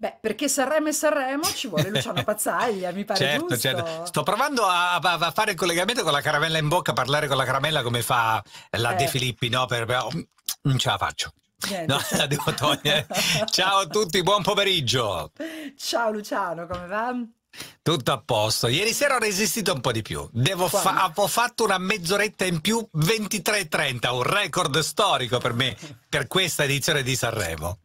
Beh, perché Sanremo e Sanremo ci vuole Luciano Pazzaglia, mi pare certo, giusto. Certo. Sto provando a, a, fare il collegamento con la caramella in bocca, a parlare con la caramella come fa la eh. De Filippi, no? Per, per, oh, non ce la faccio. Niente, no, la devo togliere. Ciao a tutti, buon pomeriggio. Ciao Luciano, come va? Tutto a posto. Ieri sera ho resistito un po' di più. Fa ho fatto una mezz'oretta in più, 23.30, un record storico per me, per questa edizione di Sanremo.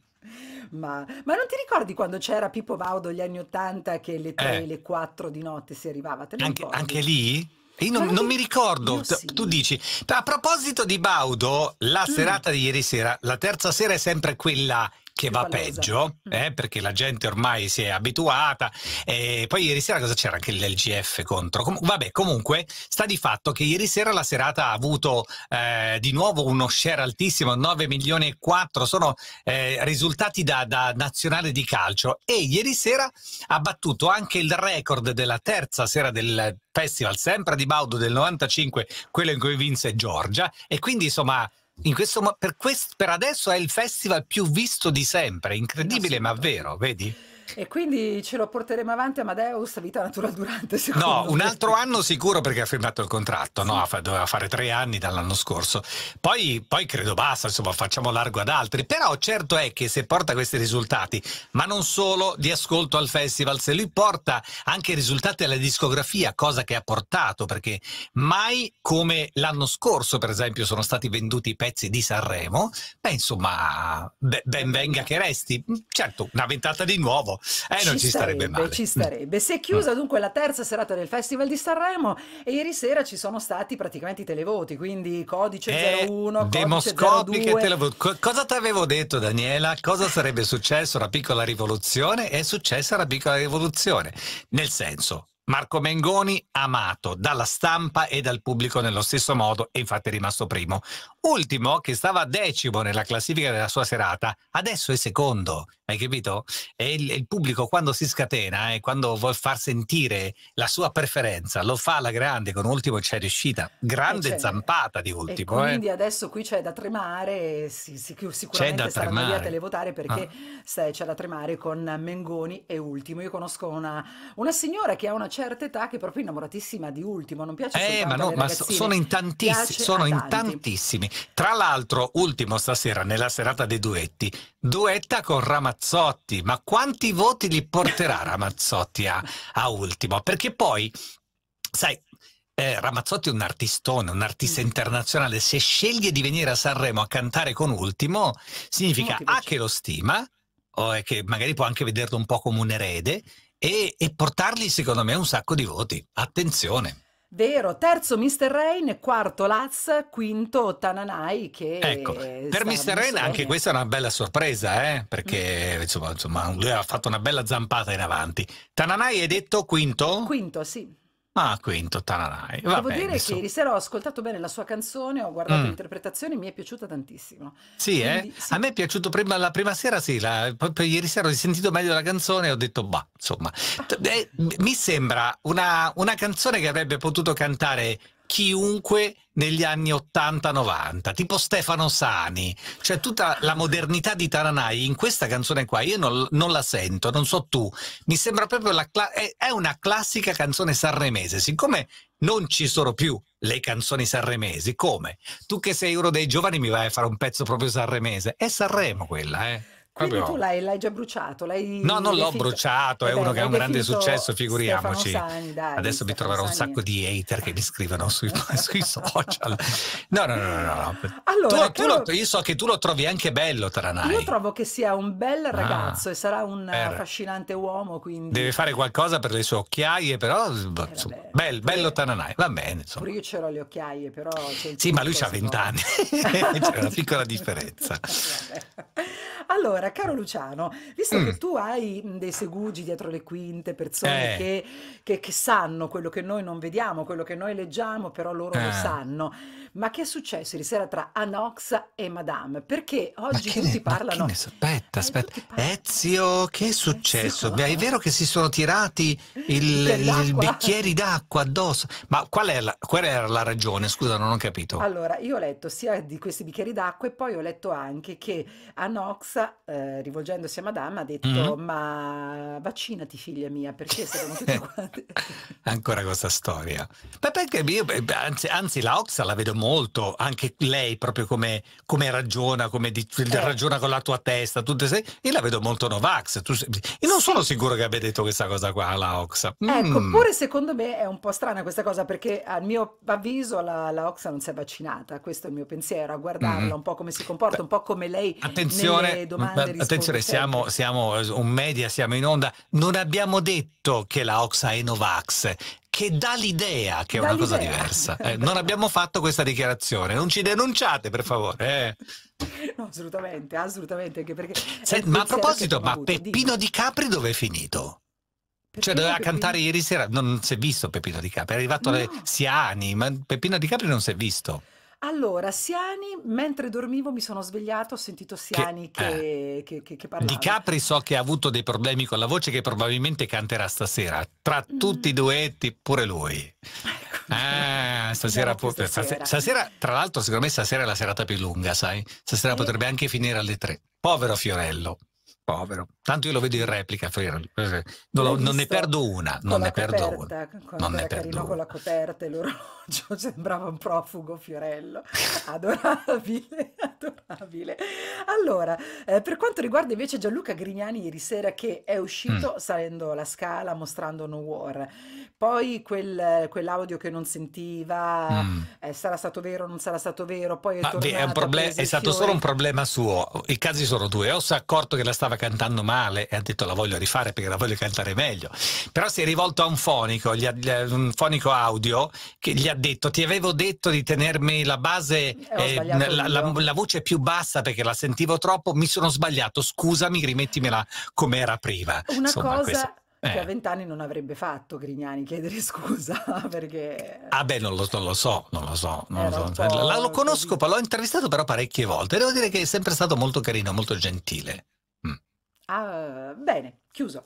Ma, ma non ti ricordi quando c'era Pippo Vaudo gli anni Ottanta che le 3, Eh. le 4 di notte si arrivava? Te Anche, anche lì? Io non, non mi ricordo, sì. tu dici, a proposito di Baudo, la Mm. serata di ieri sera, la terza sera è sempre quella che va peggio, mm. eh, perché la gente ormai si è abituata. e poi ieri sera cosa c'era anche l'LGF contro? Com vabbè, comunque sta di fatto che ieri sera la serata ha avuto eh, di nuovo uno share altissimo, 9 milioni e 4, sono eh, risultati da, da, nazionale di calcio e ieri sera ha battuto anche il record della terza sera del festival, sempre di Baudo del 95, quello in cui vinse Giorgia e quindi insomma questo, per, questo, per adesso è il festival più visto di sempre, incredibile ma vero, vedi? E quindi ce lo porteremo avanti Amadeus, vita natural durante. No, me. un altro anno sicuro perché ha firmato il contratto, sì. no? doveva fare tre anni dall'anno scorso. Poi, poi credo basta, insomma, facciamo largo ad altri. Però certo è che se porta questi risultati, ma non solo di ascolto al festival, se lui porta anche risultati alla discografia, cosa che ha portato, perché mai come l'anno scorso, per esempio, sono stati venduti i pezzi di Sanremo, beh, insomma, ben venga che resti. Certo, una ventata di nuovo eh, ci non ci, starebbe, starebbe male. Ci mm. starebbe. Si è mm. chiusa dunque la terza serata del Festival di Sanremo e ieri sera ci sono stati praticamente i televoti, quindi codice eh, 01, codice 02. Televoti. Co cosa ti avevo detto Daniela? Cosa sarebbe successo? La piccola rivoluzione? È successa la piccola rivoluzione. Nel senso, Marco Mengoni amato dalla stampa e dal pubblico nello stesso modo e infatti è rimasto primo. Ultimo che stava decimo nella classifica della sua serata, adesso è secondo, hai capito? E il, il pubblico quando si scatena e quando vuol far sentire la sua preferenza lo fa alla grande, con Ultimo c'è riuscita, grande eh, cioè, zampata di Ultimo. Eh. quindi eh. adesso qui c'è da tremare, si, si, sicuramente c'è saranno lì a televotare perché ah. c'è da tremare con Mengoni e Ultimo. Io conosco una, una signora che ha una certa età che è proprio innamoratissima di Ultimo, non piace eh, ma no, ma sono in tantissimi, sono in tantissimi. Tra l'altro, Ultimo stasera nella serata dei duetti duetta con Ramazzotti, ma quanti voti li porterà Ramazzotti a, a Ultimo? Perché poi sai eh, Ramazzotti è un artistone, un artista mm. internazionale. Se sceglie di venire a Sanremo a cantare con Ultimo, significa che A che lo stima, o è che magari può anche vederlo un po' come un erede, e, e portargli secondo me un sacco di voti. Attenzione. Vero, terzo Mr. Rain, quarto Laz, quinto Tananai che... Ecco, per eh, Mr. Rain anche questa è una bella sorpresa, eh? perché mm. insomma, insomma, lui ha fatto una bella zampata in avanti. Tananai è detto quinto? Quinto, sì. Ah, Quinto Tanarai. Va Devo bene, dire su. che ieri sera ho ascoltato bene la sua canzone, ho guardato mm. l'interpretazione e mi è piaciuta tantissimo. Sì, eh? Quindi, eh? sì. A me è piaciuto prima, la prima sera, sì, la, proprio ieri sera ho sentito meglio la canzone e ho detto, bah, insomma. Ah. Eh, mi sembra una, una, canzone che avrebbe potuto cantare chiunque negli anni 80-90, tipo Stefano Sani, cioè tutta la modernità di Taranai in questa canzone qua, io non, non la sento, non so tu, mi sembra proprio la è, è una classica canzone sanremese, siccome non ci sono più le canzoni sanremesi, come? Tu che sei uno dei giovani mi vai a fare un pezzo proprio sanremese, è Sanremo quella, eh? Quindi Proprio... tu l'hai, l'hai, già bruciato? L'hai no, non l'ho bruciato, è eh uno che ha un grande successo, figuriamoci. Sani, dai, Adesso Stefano mi troverò Sani. un sacco di hater che mi scrivono sui, sui social. No, no, no, no. no. Allora, tu, tu lo, io so che tu lo trovi anche bello, Taranai. Io trovo che sia un bel ah, ragazzo ah, e sarà un per... Eh. affascinante uomo, quindi... Deve fare qualcosa per le sue occhiaie, però... Eh, boh, vabbè, bello Taranai, va bene. Insomma. io c'ero le occhiaie, però... Sì, ma lui ha vent'anni, c'è una piccola differenza. allora allora, caro mm. Luciano, visto mm. che tu hai mm, dei segugi dietro le quinte, persone eh. che, che, che, sanno quello che noi non vediamo, quello che noi leggiamo, però loro ah. lo eh. sanno, ma che è successo ieri sera tra Anox e Madame? Perché oggi tutti ne, parlano... Ne so? Aspetta, eh, aspetta. Par Ezio, che è successo? Ezio. È eh. vero che si sono tirati il, il bicchieri d'acqua addosso? Ma qual, è la, qual era la ragione? Scusa, non ho capito. Allora, io ho letto sia di questi bicchieri d'acqua e poi ho letto anche che Anox eh, eh, rivolgendosi a Madame, ha detto: mm-hmm. Ma vaccinati, figlia mia, perché secondo tutti quanti. Ancora questa storia. Ma perché io, anzi, anzi, la Oxa la vedo molto, anche lei, proprio come, come ragiona, come di, eh. ragiona con la tua testa. Tutte, sei, io la vedo molto Novax. Tu, io non sì. sono sicuro che abbia detto questa cosa qua, la Oxa. Mm. Ecco, pure secondo me è un po' strana questa cosa, perché al mio avviso la, la Oxa non si è vaccinata. Questo è il mio pensiero, a guardarla mm-hmm. un po' come si comporta, un po' come lei Attenzione, nelle domande attenzione, siamo, siamo un media, siamo in onda. Non abbiamo detto che la OXA è Novax che dà l'idea che è dà una cosa diversa. Eh, non abbiamo fatto questa dichiarazione, non ci denunciate per favore. Eh. No, assolutamente, assolutamente. Anche perché Se, ma a proposito, ma avuto, Peppino dico. Di Capri dove è finito? cioè doveva Peppino... cantare ieri sera, non, non si è visto Peppino Di Capri, è arrivato no. alle Siani, ma Peppino Di Capri non si è visto. Allora, Siani, mentre dormivo mi sono svegliato, ho sentito Siani che, che, eh, che, che parlava. Di Capri so che ha avuto dei problemi con la voce che probabilmente canterà stasera, tra mm. tutti i duetti pure lui. Ecco. Ah, stasera, diciamo può, stasera. stasera, tra l'altro, secondo me stasera è la serata più lunga, sai? Stasera eh. potrebbe anche finire alle tre. Povero Fiorello, povero. Tanto io lo vedo in replica, Non, non, ne perdo una, non ne perdo una. Non ne perdo una. con la coperta e l'orologio sembrava un profugo Fiorello. Adorabile, adorabile. Allora, eh, per quanto riguarda invece Gianluca Grignani ieri sera che è uscito mm. salendo la scala mostrando No War, poi quel, quell'audio che non sentiva, mm. eh, sarà stato vero, o non sarà stato vero, poi è Ma tornato. Beh, è, è stato solo un problema suo, i casi sono due, o si è accorto che la stava cantando male male e ha detto la voglio rifare perché la voglio cantare meglio. Però si è rivolto a un fonico, ha, un fonico audio, che gli ha detto ti avevo detto di tenermi la base, eh, eh la, la, la, voce più bassa perché la sentivo troppo, mi sono sbagliato, scusami, rimettimela come era prima. Una Insomma, cosa... Questa che a eh. vent'anni non avrebbe fatto Grignani chiedere scusa perché... Ah beh, non lo, non lo so, non lo so, non lo, so. La, lo conosco, l'ho intervistato però parecchie volte, devo dire che è sempre stato molto carino, molto gentile. Ah, bene, chiuso.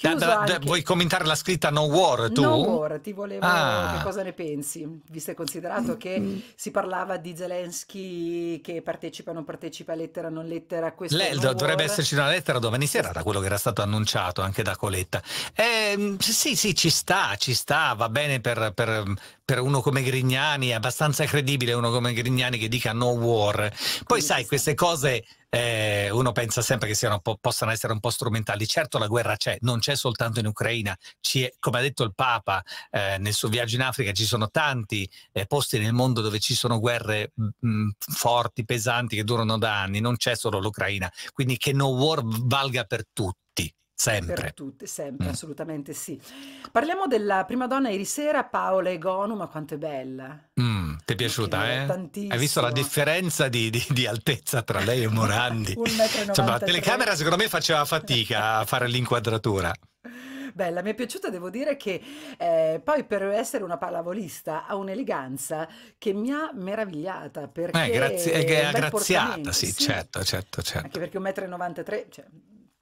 Da, da, da, vuoi commentare la scritta No War tu? No War, ti volevo ah. che cosa ne pensi, visto e considerato che mm. si parlava di Zelensky che partecipa, non partecipa, lettera, non lettera. Le, no dovrebbe war. esserci una lettera domani sera, da quello che era stato annunciato anche da Coletta. Eh, sì, sì, ci sta, ci sta, va bene per, per, per, uno come Grignani, è abbastanza credibile uno come Grignani che dica No War. Poi Quindi sai, queste cose eh, uno pensa sempre che possano essere un po' strumentali. Certo la guerra c'è, non c'è soltanto in Ucraina, è, come ha detto il Papa eh, nel suo viaggio in Africa ci sono tanti eh, posti nel mondo dove ci sono guerre mh, mm, mm, forti, pesanti, che durano da anni, non c'è solo l'Ucraina, quindi che no war valga per tutti. Sempre. tutte, sempre, mm. assolutamente sì. Parliamo della prima donna ieri sera, Paola Egonu, ma quanto è bella. Mm, ti è piaciuta, eh, eh? Tantissimo. Hai visto la differenza di, di, di altezza tra lei e Morandi? Un metro Insomma, la telecamera secondo me faceva fatica a fare l'inquadratura bella, mi è piaciuta, devo dire che eh, poi per essere una pallavolista ha un'eleganza che mi ha meravigliata eh, perché eh, grazie, è, è graziata, sì, sì, certo, certo, certo. Anche perché un metro 1,93 m, cioè,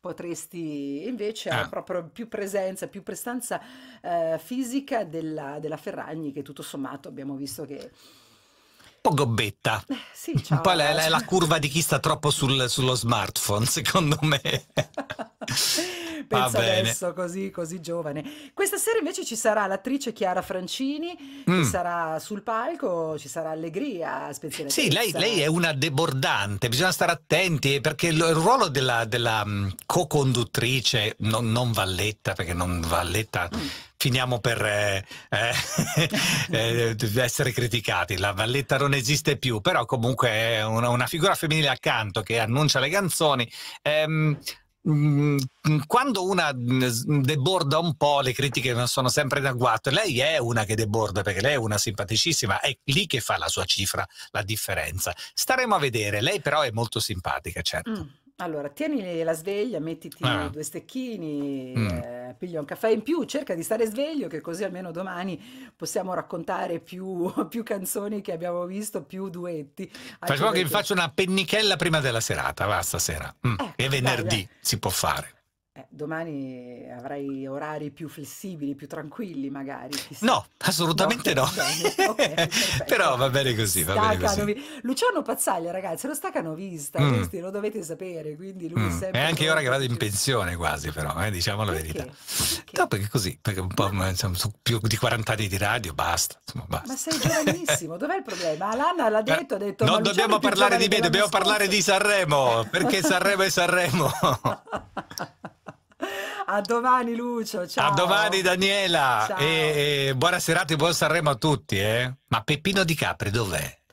potresti invece ah. ha eh. proprio più presenza, più prestanza eh, fisica della, della Ferragni che tutto sommato abbiamo visto che po' gobbetta. Eh, sì, ciao. Poi la, la, la, curva di chi sta troppo sul, sullo smartphone, secondo me. Pensa adesso, così, così, giovane. Questa sera invece ci sarà l'attrice Chiara Francini, mm. sarà sul palco, ci sarà allegria, spensieratezza. Sì, lei, lei, è una debordante, bisogna stare attenti, perché il ruolo della, della mm, co-conduttrice, non, non Valletta, perché non Valletta... Mm finiamo per eh, eh, eh, essere criticati. La Valletta non esiste più, però comunque è una, una figura femminile accanto che annuncia le canzoni. Ehm, mm, quando una deborda un po', le critiche sono sempre da agguato. Lei è una che deborda perché lei è una simpaticissima, è lì che fa la sua cifra, la differenza. Staremo a vedere. Lei, però, è molto simpatica, certo. Mm. Allora, tieni la sveglia, mettiti Ah. 2 stecchini, Mh. Mm. ehm, piglia un caffè in più, cerca di stare sveglio che così almeno domani possiamo raccontare più più canzoni che abbiamo visto, più duetti. Facciamo che vi faccio una pennichella prima della serata, va stasera. Mh. Mm. È Ecco, dai, dai. venerdì, si può fare domani avrai orari più flessibili, più tranquilli magari. Chissà. No, assolutamente no. no. okay, Però va bene così, va bene così. Luciano Pazzaglia, ragazzi, lo staccanovista, mm. questi lo dovete sapere, quindi lui mm. è sempre... È anche ora che vado in pensione quasi però, eh, diciamo la verità. Perché? No, perché così, perché un po' no. insomma, su più di 40 anni di radio, basta. Insomma, basta. Ma sei giovanissimo, dov'è il problema? Alana l'ha eh, detto, ha detto... Non dobbiamo parlare di me, dobbiamo parlare di Sanremo, perché Sanremo è Sanremo. A domani Lucio, ciao. A domani Daniela. Ciao. E, e buona serata e buon Sanremo a tutti. Eh? Ma Peppino di Capri dov'è?